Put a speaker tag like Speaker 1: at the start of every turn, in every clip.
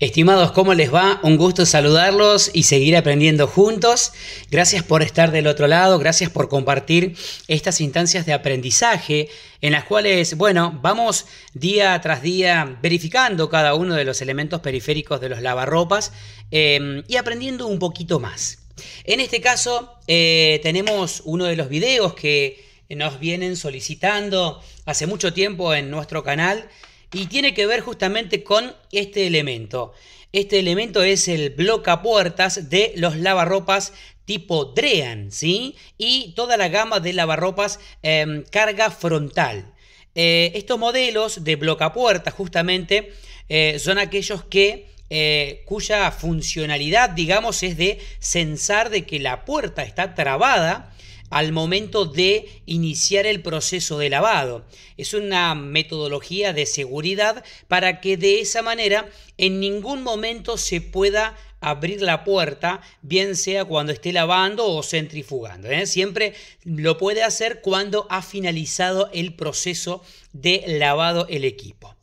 Speaker 1: Estimados, ¿cómo les va? Un gusto saludarlos y seguir aprendiendo juntos. Gracias por estar del otro lado, gracias por compartir estas instancias de aprendizaje en las cuales, bueno, vamos día tras día verificando cada uno de los elementos periféricos de los lavarropas em, y aprendiendo un poquito más. En este caso, eh, tenemos uno de los videos que nos vienen solicitando hace mucho tiempo en nuestro canal y tiene que ver justamente con este elemento. Este elemento es el puertas de los lavarropas tipo Drean, ¿sí? Y toda la gama de lavarropas em, carga frontal. Eh, estos modelos de puertas justamente eh, son aquellos que eh, cuya funcionalidad, digamos, es de sensar de que la puerta está trabada al momento de iniciar el proceso de lavado. Es una metodología de seguridad para que de esa manera en ningún momento se pueda abrir la puerta, bien sea cuando esté lavando o centrifugando. ¿eh? Siempre lo puede hacer cuando ha finalizado el proceso de lavado el equipo.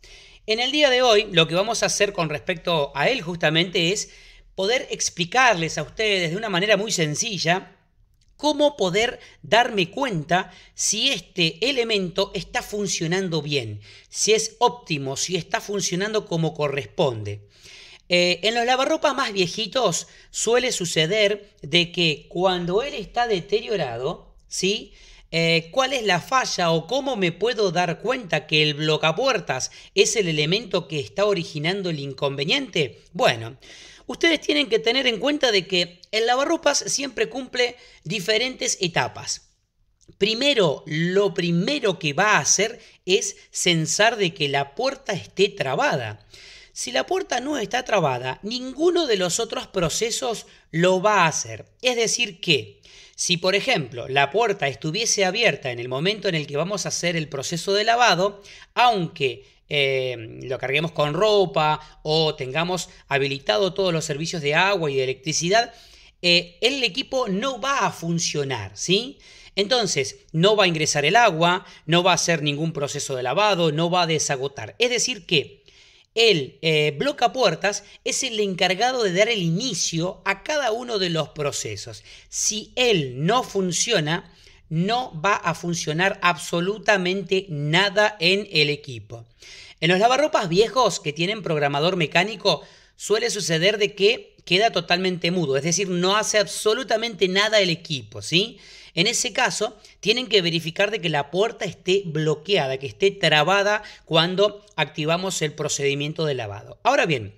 Speaker 1: En el día de hoy, lo que vamos a hacer con respecto a él justamente es poder explicarles a ustedes de una manera muy sencilla cómo poder darme cuenta si este elemento está funcionando bien, si es óptimo, si está funcionando como corresponde. Eh, en los lavarropas más viejitos suele suceder de que cuando él está deteriorado, ¿sí? Eh, ¿Cuál es la falla o cómo me puedo dar cuenta que el puertas es el elemento que está originando el inconveniente? Bueno, ustedes tienen que tener en cuenta de que el lavarropas siempre cumple diferentes etapas. Primero, lo primero que va a hacer es censar de que la puerta esté trabada. Si la puerta no está trabada, ninguno de los otros procesos lo va a hacer. Es decir, que si por ejemplo la puerta estuviese abierta en el momento en el que vamos a hacer el proceso de lavado, aunque eh, lo carguemos con ropa o tengamos habilitado todos los servicios de agua y de electricidad, eh, el equipo no va a funcionar, ¿sí? Entonces, no va a ingresar el agua, no va a hacer ningún proceso de lavado, no va a desagotar. Es decir que el eh, puertas es el encargado de dar el inicio a cada uno de los procesos. Si él no funciona, no va a funcionar absolutamente nada en el equipo. En los lavarropas viejos que tienen programador mecánico suele suceder de que queda totalmente mudo, es decir, no hace absolutamente nada el equipo, ¿sí? En ese caso, tienen que verificar de que la puerta esté bloqueada, que esté trabada cuando activamos el procedimiento de lavado. Ahora bien,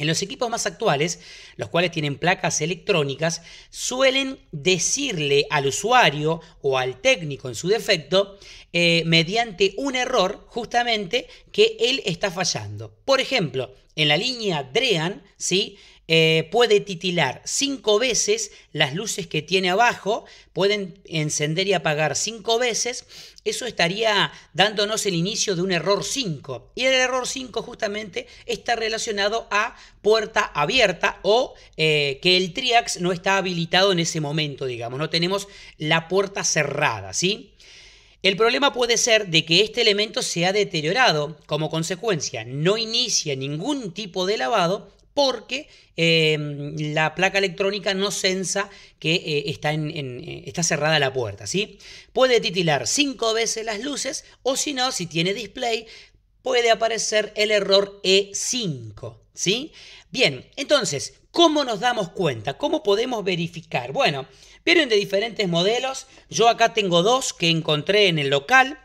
Speaker 1: en los equipos más actuales, los cuales tienen placas electrónicas, suelen decirle al usuario o al técnico en su defecto eh, mediante un error justamente que él está fallando. Por ejemplo, en la línea Drean, ¿sí? Eh, puede titilar cinco veces las luces que tiene abajo, pueden encender y apagar cinco veces, eso estaría dándonos el inicio de un error 5. Y el error 5 justamente está relacionado a puerta abierta o eh, que el triax no está habilitado en ese momento, digamos, no tenemos la puerta cerrada, ¿sí? El problema puede ser de que este elemento se ha deteriorado, como consecuencia no inicia ningún tipo de lavado porque em, la placa electrónica no sensa que eh, está, en, eh, está, cerrada la puerta. ¿sí? Puede titilar cinco veces las luces o si no, si tiene display, puede aparecer el error E5. ¿sí? Bien, entonces, ¿cómo nos damos cuenta? ¿Cómo podemos verificar? Bueno, Vienen de diferentes modelos. Yo acá tengo dos que encontré en el local.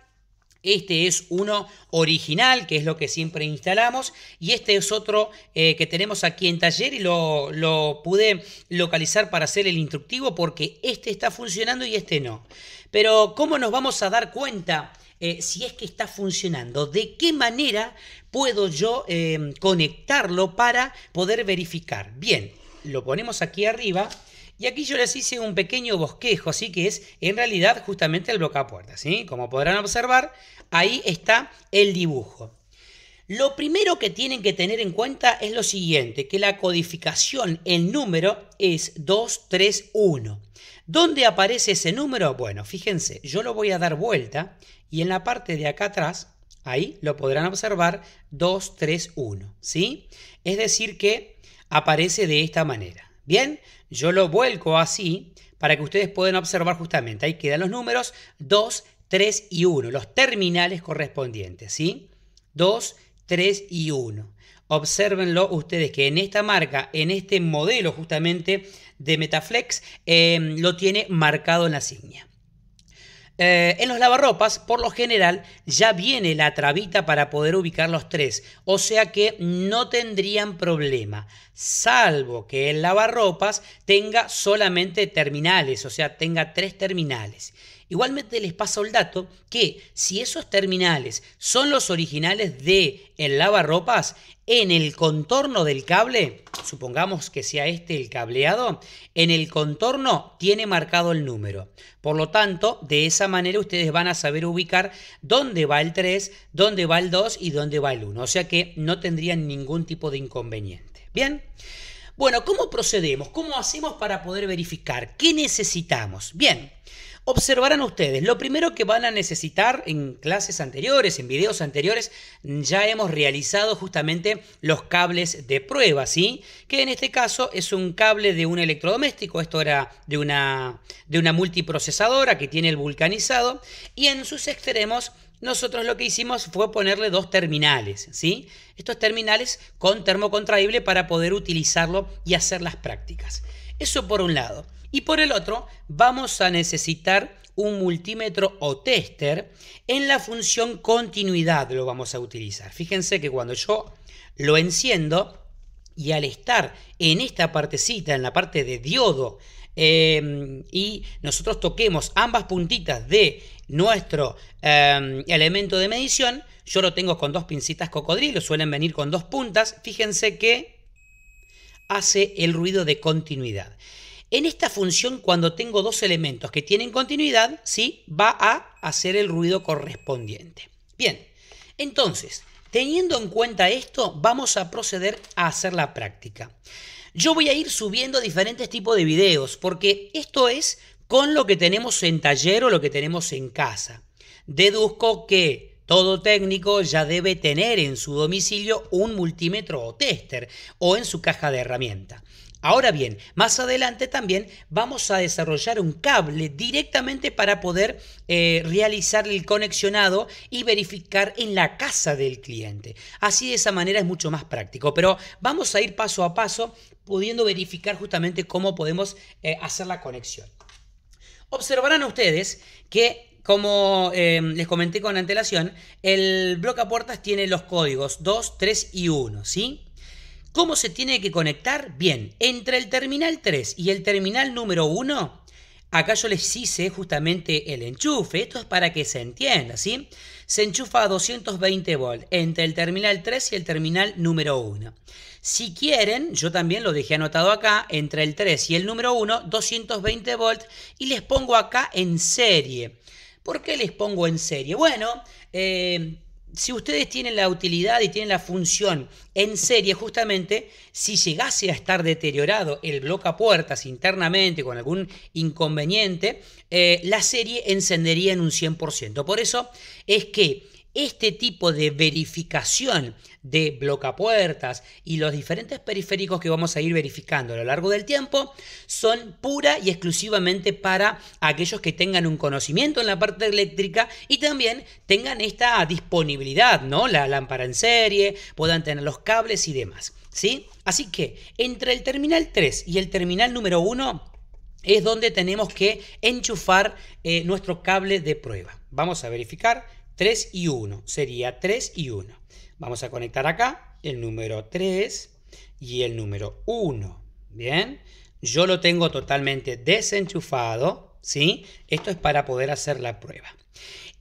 Speaker 1: Este es uno original, que es lo que siempre instalamos, y este es otro eh, que tenemos aquí en taller y lo, pude localizar para hacer el instructivo porque este está funcionando y este no. Pero ¿cómo nos vamos a dar cuenta eh, si es que está funcionando? ¿De qué manera puedo yo eh, conectarlo para poder verificar? Bien, lo ponemos aquí arriba. Y aquí yo les hice un pequeño bosquejo, así que es en realidad justamente el puerta ¿sí? Como podrán observar, ahí está el dibujo. Lo primero que tienen que tener en cuenta es lo siguiente, que la codificación, el número es 231. ¿Dónde aparece ese número? Bueno, fíjense, yo lo voy a dar vuelta y en la parte de acá atrás, ahí lo podrán observar 231, ¿sí? Es decir que aparece de esta manera. Bien, yo lo vuelco así para que ustedes puedan observar justamente. Ahí quedan los números 2, 3 y 1, los terminales correspondientes, ¿sí? 2, 3 y 1. Obsérvenlo ustedes que en esta marca, en este modelo justamente de Metaflex, eh, lo tiene marcado en la signa. Eh, en los lavarropas, por lo general, ya viene la trabita para poder ubicar los tres, o sea que no tendrían problema, salvo que el lavarropas tenga solamente terminales, o sea, tenga tres terminales. Igualmente les pasa el dato que si esos terminales son los originales de el lavarropas, en el contorno del cable, supongamos que sea este el cableado, en el contorno tiene marcado el número. Por lo tanto, de esa manera ustedes van a saber ubicar dónde va el 3, dónde va el 2 y dónde va el 1. O sea que no tendrían ningún tipo de inconveniente. Bien. Bueno, ¿cómo procedemos? ¿Cómo hacemos para poder verificar? ¿Qué necesitamos? Bien, observarán ustedes, lo primero que van a necesitar en clases anteriores, en videos anteriores, ya hemos realizado justamente los cables de prueba, ¿sí? Que en este caso es un cable de un electrodoméstico, esto era de una, de una multiprocesadora que tiene el vulcanizado, y en sus extremos nosotros lo que hicimos fue ponerle dos terminales, ¿sí? Estos terminales con termocontraíble para poder utilizarlo y hacer las prácticas. Eso por un lado. Y por el otro, vamos a necesitar un multímetro o tester en la función continuidad lo vamos a utilizar. Fíjense que cuando yo lo enciendo y al estar en esta partecita, en la parte de diodo, em, y nosotros toquemos ambas puntitas de nuestro em, elemento de medición, yo lo tengo con dos pincitas cocodrilo, suelen venir con dos puntas, fíjense que hace el ruido de continuidad. En esta función, cuando tengo dos elementos que tienen continuidad, ¿sí? va a hacer el ruido correspondiente. Bien, entonces, teniendo en cuenta esto, vamos a proceder a hacer la práctica. Yo voy a ir subiendo diferentes tipos de videos, porque esto es con lo que tenemos en taller o lo que tenemos en casa. Deduzco que todo técnico ya debe tener en su domicilio un multímetro o tester o en su caja de herramienta. Ahora bien, más adelante también vamos a desarrollar un cable directamente para poder eh, realizar el conexionado y verificar en la casa del cliente. Así de esa manera es mucho más práctico, pero vamos a ir paso a paso pudiendo verificar justamente cómo podemos eh, hacer la conexión. Observarán ustedes que como em, les comenté con antelación, el bloque a puertas tiene los códigos 2, 3 y 1, ¿sí? ¿Cómo se tiene que conectar? Bien, entre el terminal 3 y el terminal número 1, acá yo les hice justamente el enchufe, esto es para que se entienda, ¿sí? Se enchufa a 220 volts entre el terminal 3 y el terminal número 1. Si quieren, yo también lo dejé anotado acá, entre el 3 y el número 1, 220 volts, y les pongo acá en serie. ¿Por qué les pongo en serie? Bueno, eh, si ustedes tienen la utilidad y tienen la función en serie, justamente, si llegase a estar deteriorado el bloque a puertas internamente con algún inconveniente, eh, la serie encendería en un 100%. Por eso es que este tipo de verificación de blocapuertas y los diferentes periféricos que vamos a ir verificando a lo largo del tiempo son pura y exclusivamente para aquellos que tengan un conocimiento en la parte eléctrica y también tengan esta disponibilidad, ¿no? La lámpara en serie, puedan tener los cables y demás, ¿sí? Así que entre el terminal 3 y el terminal número 1 es donde tenemos que enchufar eh, nuestro cable de prueba. Vamos a verificar 3 y 1. Sería 3 y 1. Vamos a conectar acá el número 3 y el número 1. Bien. Yo lo tengo totalmente desenchufado. ¿Sí? Esto es para poder hacer la prueba.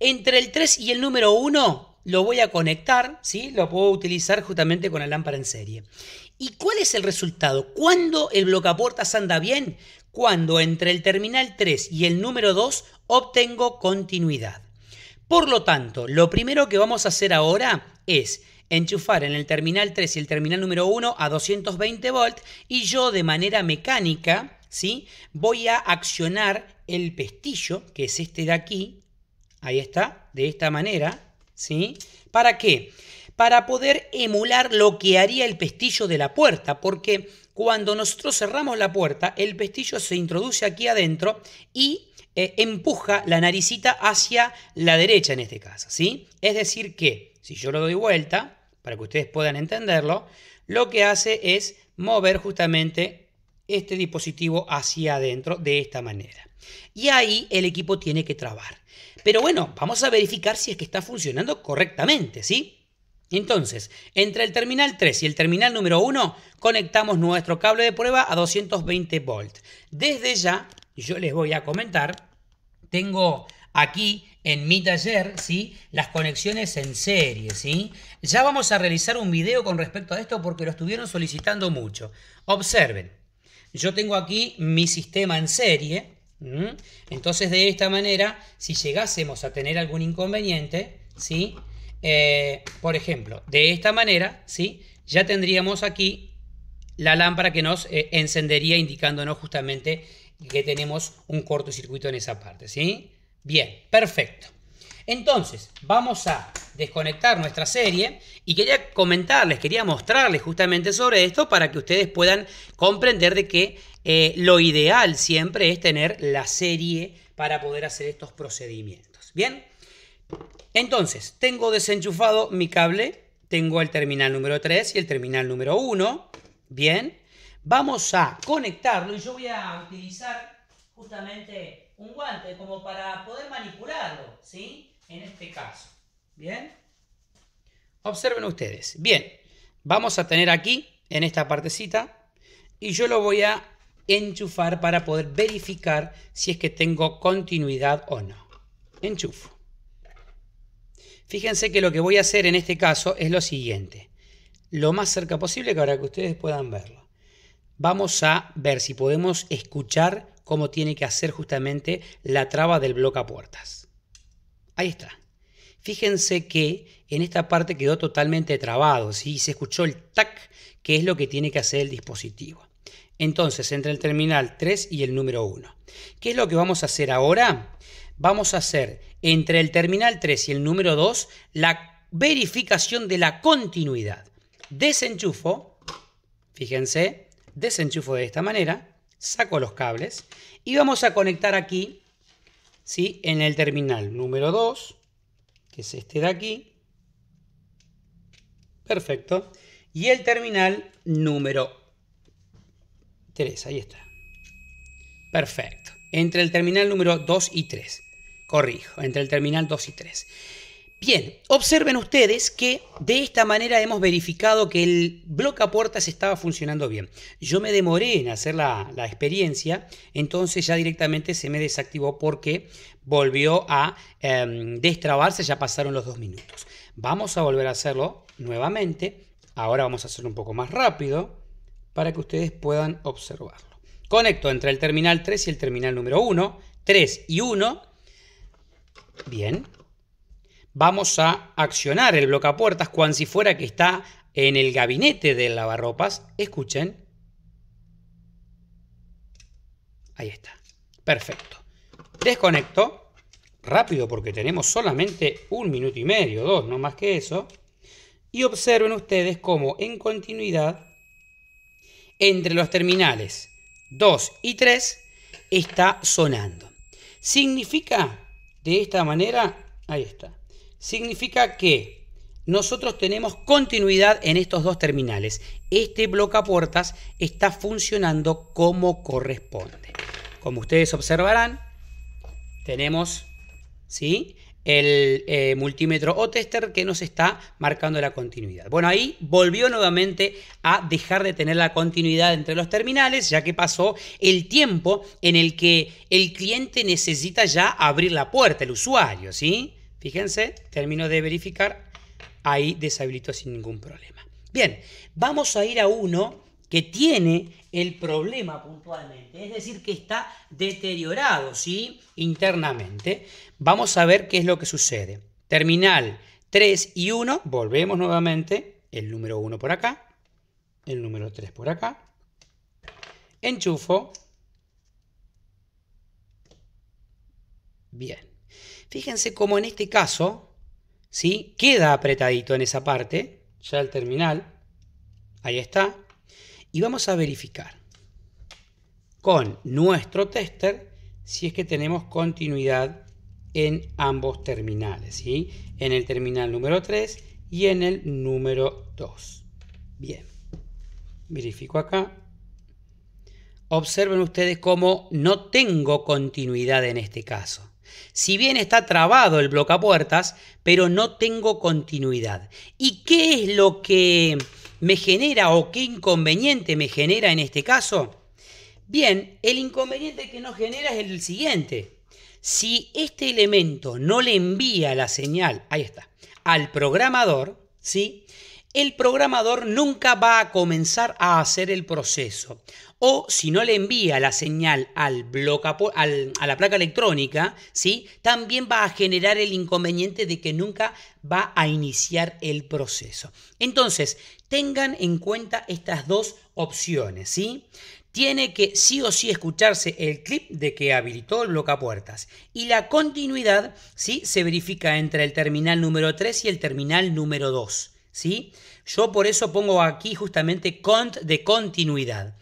Speaker 1: Entre el 3 y el número 1 lo voy a conectar. ¿Sí? Lo puedo utilizar justamente con la lámpara en serie. ¿Y cuál es el resultado? ¿Cuándo el blocapuertas anda bien? Cuando entre el terminal 3 y el número 2 obtengo continuidad. Por lo tanto, lo primero que vamos a hacer ahora es enchufar en el terminal 3 y el terminal número 1 a 220 volt y yo de manera mecánica ¿sí? voy a accionar el pestillo, que es este de aquí, ahí está, de esta manera, ¿sí? ¿Para qué? Para poder emular lo que haría el pestillo de la puerta, porque cuando nosotros cerramos la puerta, el pestillo se introduce aquí adentro y eh, empuja la naricita hacia la derecha en este caso, ¿sí? Es decir que, si yo lo doy vuelta, para que ustedes puedan entenderlo, lo que hace es mover justamente este dispositivo hacia adentro de esta manera. Y ahí el equipo tiene que trabar. Pero bueno, vamos a verificar si es que está funcionando correctamente, ¿sí? Entonces, entre el terminal 3 y el terminal número 1, conectamos nuestro cable de prueba a 220 volts. Desde ya yo les voy a comentar. Tengo aquí en mi taller, ¿sí? Las conexiones en serie, ¿sí? Ya vamos a realizar un video con respecto a esto porque lo estuvieron solicitando mucho. Observen, yo tengo aquí mi sistema en serie. Entonces, de esta manera, si llegásemos a tener algún inconveniente, ¿sí? Eh, por ejemplo, de esta manera, ¿sí? Ya tendríamos aquí la lámpara que nos eh, encendería indicándonos justamente que tenemos un cortocircuito en esa parte, ¿sí? Bien, perfecto. Entonces, vamos a desconectar nuestra serie y quería comentarles, quería mostrarles justamente sobre esto para que ustedes puedan comprender de que eh, lo ideal siempre es tener la serie para poder hacer estos procedimientos. Bien, entonces, tengo desenchufado mi cable, tengo el terminal número 3 y el terminal número 1. Bien, vamos a conectarlo y yo voy a utilizar justamente un guante como para poder manipularlo, ¿sí? En este caso. Bien, observen ustedes. Bien, vamos a tener aquí, en esta partecita, y yo lo voy a enchufar para poder verificar si es que tengo continuidad o no. Enchufo. Fíjense que lo que voy a hacer en este caso es lo siguiente lo más cerca posible para que ustedes puedan verlo. Vamos a ver si podemos escuchar cómo tiene que hacer justamente la traba del bloque a puertas. Ahí está. Fíjense que en esta parte quedó totalmente trabado, ¿sí? se escuchó el tac, que es lo que tiene que hacer el dispositivo. Entonces, entre el terminal 3 y el número 1. ¿Qué es lo que vamos a hacer ahora? Vamos a hacer entre el terminal 3 y el número 2 la verificación de la continuidad desenchufo, fíjense, desenchufo de esta manera, saco los cables y vamos a conectar aquí, ¿sí? En el terminal número 2, que es este de aquí. Perfecto. Y el terminal número 3, ahí está. Perfecto. Entre el terminal número 2 y 3. Corrijo, entre el terminal 2 y 3. Bien, observen ustedes que de esta manera hemos verificado que el bloque a puertas estaba funcionando bien. Yo me demoré en hacer la, experiencia, entonces ya directamente se me desactivó porque volvió a em, destrabarse, ya pasaron los dos minutos. Vamos a volver a hacerlo nuevamente, ahora vamos a hacerlo un poco más rápido para que ustedes puedan observarlo. Conecto entre el terminal 3 y el terminal número 1, 3 y 1. Bien, vamos a accionar el blocapuertas cuan si fuera que está en el gabinete del lavarropas. Escuchen. Ahí está. Perfecto. Desconecto. Rápido porque tenemos solamente un minuto y medio, dos, no más que eso. Y observen ustedes cómo en continuidad entre los terminales 2 y 3 está sonando. Significa de esta manera, ahí está, significa que nosotros tenemos continuidad en estos dos terminales. Este bloque puertas está funcionando como corresponde. Como ustedes observarán, tenemos ¿sí? el eh, multímetro o tester que nos está marcando la continuidad. Bueno, ahí volvió nuevamente a dejar de tener la continuidad entre los terminales, ya que pasó el tiempo en el que el cliente necesita ya abrir la puerta, el usuario, ¿sí? Fíjense, termino de verificar, ahí deshabilito sin ningún problema. Bien, vamos a ir a uno que tiene el problema puntualmente, es decir, que está deteriorado, ¿sí? Internamente. Vamos a ver qué es lo que sucede. Terminal 3 y 1, volvemos nuevamente, el número 1 por acá, el número 3 por acá, enchufo, bien. Fíjense cómo en este caso, ¿sí? Queda apretadito en esa parte, ya el terminal, ahí está, y vamos a verificar con nuestro tester si es que tenemos continuidad en ambos terminales, ¿sí? En el terminal número 3 y en el número 2. Bien, verifico acá. Observen ustedes cómo no tengo continuidad en este caso. Si bien está trabado el puertas, pero no tengo continuidad. ¿Y qué es lo que me genera o qué inconveniente me genera en este caso? Bien, el inconveniente que nos genera es el siguiente. Si este elemento no le envía la señal, ahí está, al programador, ¿sí? el programador nunca va a comenzar a hacer el proceso o si no le envía la señal al a la placa electrónica, ¿sí? también va a generar el inconveniente de que nunca va a iniciar el proceso. Entonces, tengan en cuenta estas dos opciones. ¿sí? Tiene que sí o sí escucharse el clip de que habilitó el puertas Y la continuidad ¿sí? se verifica entre el terminal número 3 y el terminal número 2. ¿sí? Yo por eso pongo aquí justamente cont de continuidad.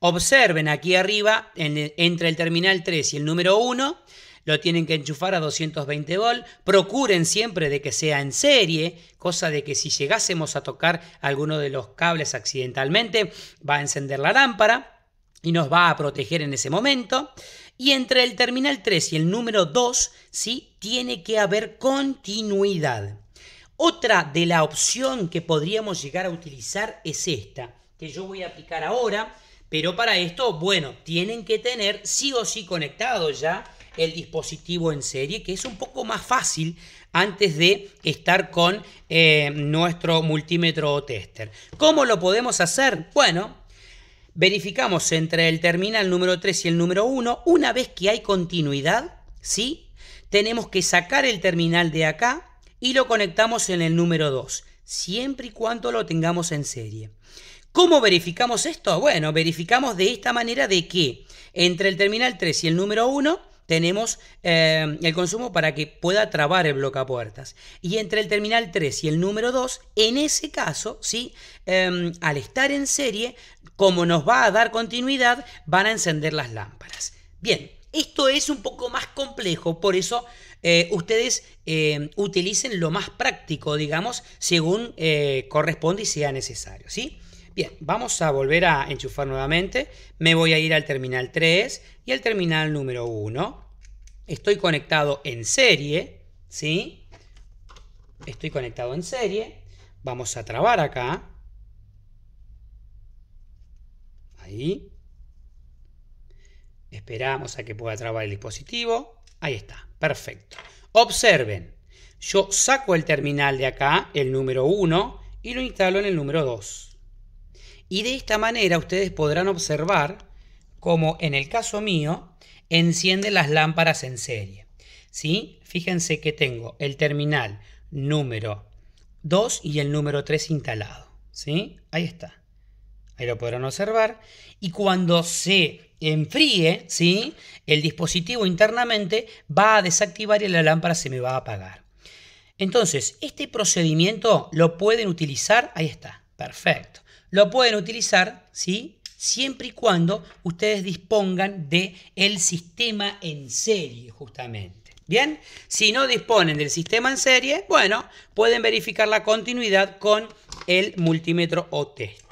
Speaker 1: Observen aquí arriba, entre el terminal 3 y el número 1, lo tienen que enchufar a 220 volt. Procuren siempre de que sea en serie, cosa de que si llegásemos a tocar alguno de los cables accidentalmente, va a encender la lámpara y nos va a proteger en ese momento. Y entre el terminal 3 y el número 2, sí, tiene que haber continuidad. Otra de la opción que podríamos llegar a utilizar es esta, que yo voy a aplicar ahora pero para esto, bueno, tienen que tener sí o sí conectado ya el dispositivo en serie, que es un poco más fácil antes de estar con eh, nuestro multímetro o tester. ¿Cómo lo podemos hacer? Bueno, verificamos entre el terminal número 3 y el número 1. Una vez que hay continuidad, ¿sí? Tenemos que sacar el terminal de acá y lo conectamos en el número 2, siempre y cuando lo tengamos en serie. ¿Cómo verificamos esto? Bueno, verificamos de esta manera de que entre el terminal 3 y el número 1 tenemos eh, el consumo para que pueda trabar el blocapuertas. Y entre el terminal 3 y el número 2, en ese caso, ¿sí? Em, al estar en serie, como nos va a dar continuidad, van a encender las lámparas. Bien, esto es un poco más complejo, por eso eh, ustedes eh, utilicen lo más práctico, digamos, según corresponde y sea necesario, ¿sí? Bien, vamos a volver a enchufar nuevamente. Me voy a ir al terminal 3 y al terminal número 1. Estoy conectado en serie, ¿sí? Estoy conectado en serie. Vamos a trabar acá. Ahí. Esperamos a que pueda trabar el dispositivo. Ahí está, perfecto. Observen, yo saco el terminal de acá, el número 1, y lo instalo en el número 2. Y de esta manera ustedes podrán observar cómo en el caso mío enciende las lámparas en serie. ¿sí? Fíjense que tengo el terminal número 2 y el número 3 instalado. ¿sí? Ahí está. Ahí lo podrán observar. Y cuando se enfríe, ¿sí? el dispositivo internamente va a desactivar y la lámpara se me va a apagar. Entonces, este procedimiento lo pueden utilizar. Ahí está. Perfecto lo pueden utilizar, ¿sí? Siempre y cuando ustedes dispongan de el sistema en serie, justamente. Bien, si no disponen del sistema en serie, bueno, pueden verificar la continuidad con el multímetro o tester.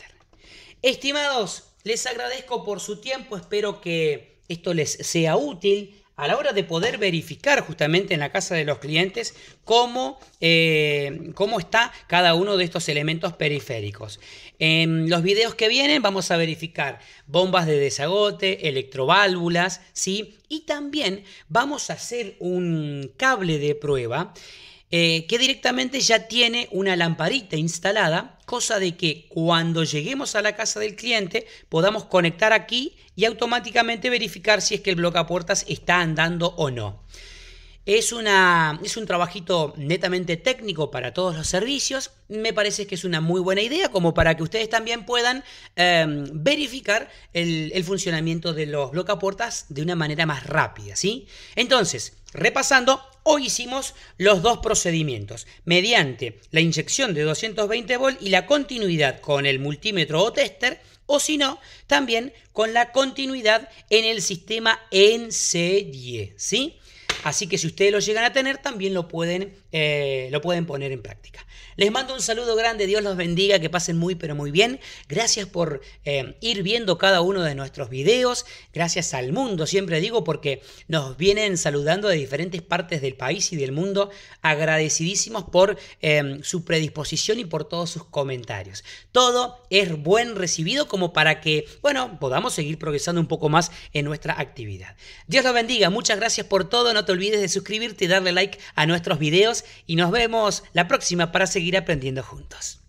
Speaker 1: Estimados, les agradezco por su tiempo, espero que esto les sea útil a la hora de poder verificar justamente en la casa de los clientes cómo, eh, cómo está cada uno de estos elementos periféricos. En los videos que vienen vamos a verificar bombas de desagote, electroválvulas, ¿sí? Y también vamos a hacer un cable de prueba eh, que directamente ya tiene una lamparita instalada, cosa de que cuando lleguemos a la casa del cliente podamos conectar aquí y automáticamente verificar si es que el puertas está andando o no. Es, una, es, un trabajito netamente técnico para todos los servicios. Me parece que es una muy buena idea como para que ustedes también puedan em, verificar el, funcionamiento de los puertas de una manera más rápida, ¿sí? Entonces, Repasando, hoy hicimos los dos procedimientos, mediante la inyección de 220 volt y la continuidad con el multímetro o tester, o si no, también con la continuidad en el sistema en ¿sí? Así que si ustedes lo llegan a tener, también lo pueden, eh, lo pueden poner en práctica. Les mando un saludo grande, Dios los bendiga, que pasen muy pero muy bien. Gracias por eh, ir viendo cada uno de nuestros videos. Gracias al mundo, siempre digo, porque nos vienen saludando de diferentes partes del país y del mundo. Agradecidísimos por eh, su predisposición y por todos sus comentarios. Todo es buen recibido como para que, bueno, podamos seguir progresando un poco más en nuestra actividad. Dios los bendiga, muchas gracias por todo no te olvides de suscribirte y darle like a nuestros videos y nos vemos la próxima para seguir aprendiendo juntos.